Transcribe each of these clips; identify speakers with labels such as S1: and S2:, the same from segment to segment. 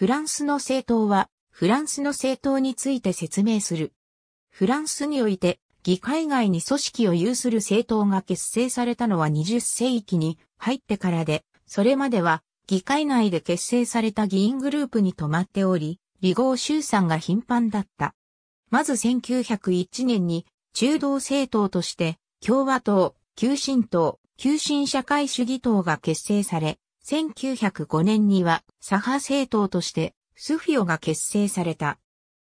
S1: フランスの政党は、フランスの政党について説明する。フランスにおいて、議会外に組織を有する政党が結成されたのは20世紀に入ってからで、それまでは議会内で結成された議員グループに止まっており、離合集散が頻繁だった。まず1901年に中道政党として共和党、急進党、急進社会主義党が結成され、1905年には左派政党としてスフィオが結成された。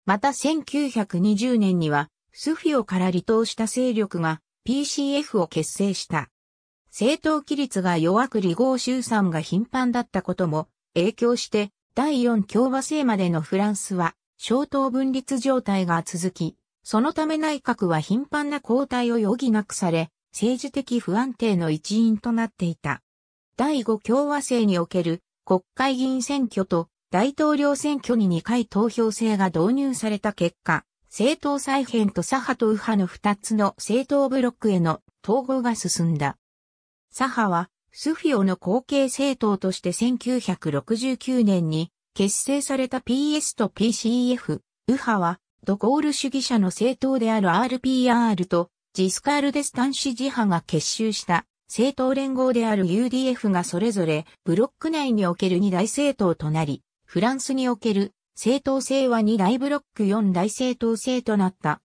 S1: また1920年にはスフィオから離党した勢力が PCF を結成した。政党規律が弱く離合集参が頻繁だったことも影響して第4共和制までのフランスは小党分立状態が続き、そのため内閣は頻繁な交代を余儀なくされ、政治的不安定の一因となっていた。第5共和制における国会議員選挙と大統領選挙に2回投票制が導入された結果、政党再編と左派と右派の2つの政党ブロックへの統合が進んだ。左派はスフィオの後継政党として1969年に結成された PS と PCF、右派はドゴール主義者の政党である RPR とジスカールデスタン支持派が結集した政党連合である UDF がそれぞれブロック内における2大政党となり、フランスにおける政党制は2大ブロック4大政党制となった。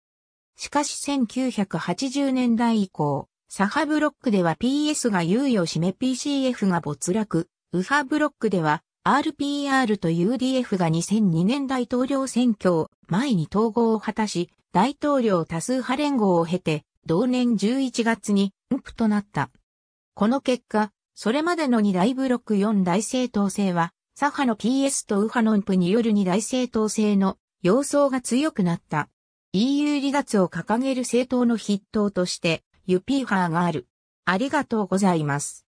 S1: しかし1980年代以降、左派ブロックでは PS が猶予を占め PCF が没落、右派ブロックでは RPR と UDF が2002年大統領選挙を前に統合を果たし、大統領多数派連合を経て、同年11月に、ンプとなった。この結果、それまでの二大ブロック4大正当性は、左派の PS と右派のンプによる二大正当性の様相が強くなった。EU 離脱を掲げる政党の筆頭として、ユピーハーがある。ありがとうございます。